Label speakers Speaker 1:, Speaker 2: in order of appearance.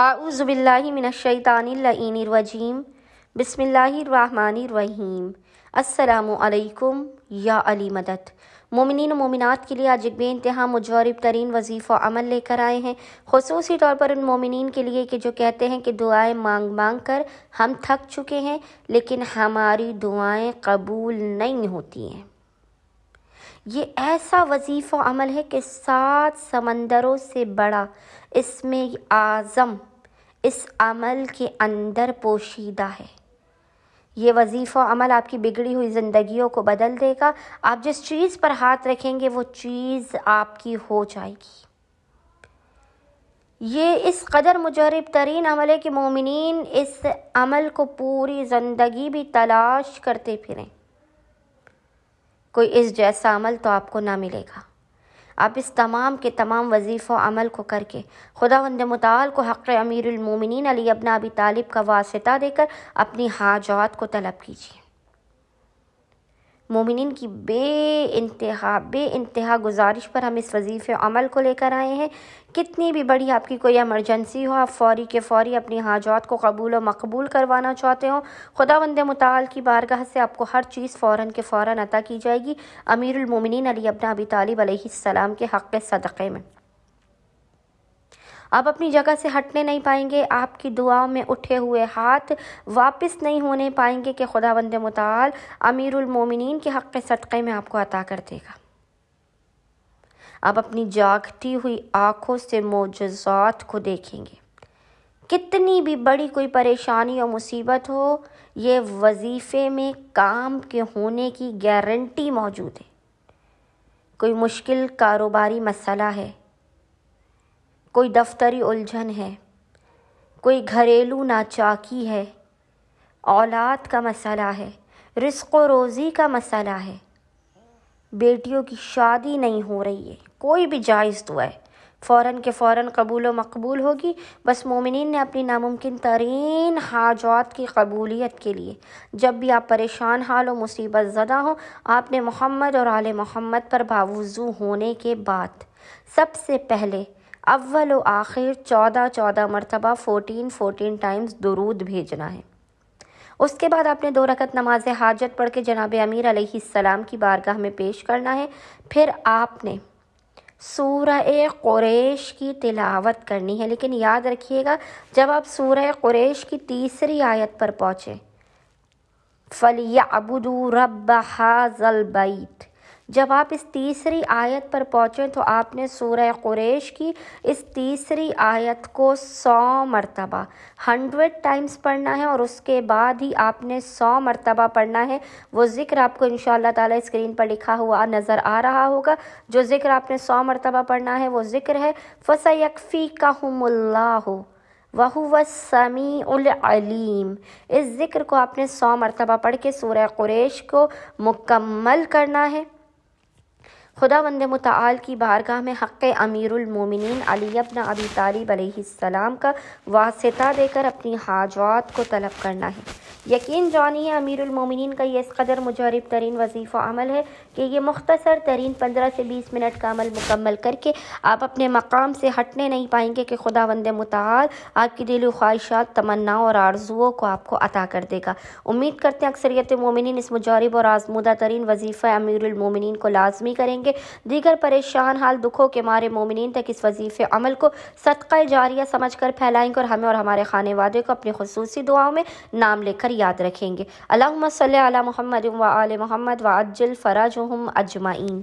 Speaker 1: आउज़बिल्लिमिनशैतानरवजीम बसमीम असलकुम या अली मदद मोमिन मोमिनत के लिए आज एक बेानतहा मुजरब तरीन वजीफ़ अमल लेकर आए हैं खसूसी तौर पर उन मोमिन के लिए कि जो कहते हैं कि दुआएँ मांग मांग कर हम थक चुके हैं लेकिन हमारी दुआएँ कबूल नहीं होती हैं ये ऐसा वजीफ़ अमल है कि सात समंदरों से बड़ा इसमें आज़म इस अमल के अंदर पोशीदा है ये वजीफ़ा अमल आपकी बिगड़ी हुई ज़िंदगियों को बदल देगा आप जिस चीज़ पर हाथ रखेंगे वो चीज़ आपकी हो जाएगी ये इस कदर मुजरब तरीन अमल है कि मोमिन इस अमल को पूरी ज़िंदगी भी तलाश करते फिरें कोई इस जैसा अमल तो आपको ना मिलेगा आप इस तमाम के तमाम वजीफ़ अमल को करके खुदा वंद मताल को हक़ अमीरमिन अली अबना अबी तालिब का वास्ता देकर अपनी हाजात को तलब कीजिए मोमिन की बे इंतहा बे इंतहा गुजारिश पर हम इस वजीफ़ अमल को लेकर आए हैं कितनी भी बड़ी आपकी कोई एमरजेंसी हो आप फौरी के फौरी अपनी हाजात को कबूल और मकबूल करवाना चाहते हो खुदा वंद मताल की बारगाह से आपको हर चीज़ फ़ौर के फ़ौर अता की जाएगी अमीरमिन अली अबना अबी तालिब सलाम के हक़ सदक़े में आप अपनी जगह से हटने नहीं पाएंगे आपकी दुआओं में उठे हुए हाथ वापस नहीं होने पाएंगे कि खुदा बंद मताल अमीरमिन के हक़ सदक़े में आपको अता कर देगा आप अपनी जागती हुई आँखों से मोजात को देखेंगे कितनी भी बड़ी कोई परेशानी और मुसीबत हो ये वजीफ़े में काम के होने की गारंटी मौजूद है कोई मुश्किल कारोबारी मसला है कोई दफ्तरी उलझन है कोई घरेलू नाचाकी है औलाद का मसला है रिस्क व रोज़ी का मसला है बेटियों की शादी नहीं हो रही है कोई भी जायज़ दुआ तो है फ़ौर के फ़ौर कबूल व मकबूल होगी बस मोमिन ने अपनी नामुमकिन तरीन हाजात की कबूलियत के लिए जब भी आप परेशान हाल हो मुसीबत ज़दा हो आपने मोहम्मद और आल मोहम्मद पर बावजू होने के बाद सबसे पहले अव्वल आखिर चौदह चौदह मरतबा फ़ोटीन फ़ोटीन टाइम्स दरूद भेजना है उसके बाद आपने दो रकत नमाज हाजत पढ़ के जनाब अमीर अलैहिस्सलाम की बारगाह में पेश करना है फिर आपने सूर्य क़ुरैश की तिलावत करनी है लेकिन याद रखिएगा जब आप सूर्य क़ुरैश की तीसरी आयत पर पहुँचें फलिया अबुदू रब हाजल बैत जब आप इस तीसरी आयत पर पहुँचें तो आपने सूर्य कुरेश की इस तीसरी आयत को सौ मरतबा हंड्रेड टाइम्स पढ़ना है और उसके बाद ही आपने सौ मरतबा पढ़ना है वो ज़िक्र आपको इन ताला स्क्रीन पर लिखा हुआ नज़र आ रहा होगा जो ज़िक्र आपने सौ मरतबा पढ़ना है वो ज़िक्र है फ़सयकफ़ी का हो वह समी अलीम इस ज़िक्र को आपने सौ मरतबा पढ़ के सूर्य कुरेश को मुकम्मल करना है खुदा वंद मताल की बारगाह में हक़ अमीरमिन अली अबन अबी तालब का वास्ता देकर अपनी हाजवात को तलब करना है यकीन जानिए मोमिनीन का ये इस कदर मुजरब तरीन वजीफ़ा अमल है कि ये मुख्तसर तरीन पंद्रह से बीस मिनट का अमल मुकम्मल करके आप अपने मकाम से हटने नहीं पाएंगे कि खुदा वंद मताल आपकी दिली ख्वाहिशात तमन्नाओं और आरजुओं को आपको अता कर देगा उम्मीद करते हैं अक्सरियत मोमिन इस मुजरब और आजमुदा तरीन वजीफ़ा अमीरमिन को लाजमी करेंगे दीगर परेशान हाल दुखों के मारे मोमिन तक इस वजीफ़े अमल को सदका जारिया समझ कर फैलाएंगे और हमें और हमारे खाने वादे को अपनी खसूसी दुआओं में नाम लेकर कर याद रखेंगे अल्लाम सल अला मोहम्मद व आल मोहम्मद व अज्जल फ़राज अजमाइन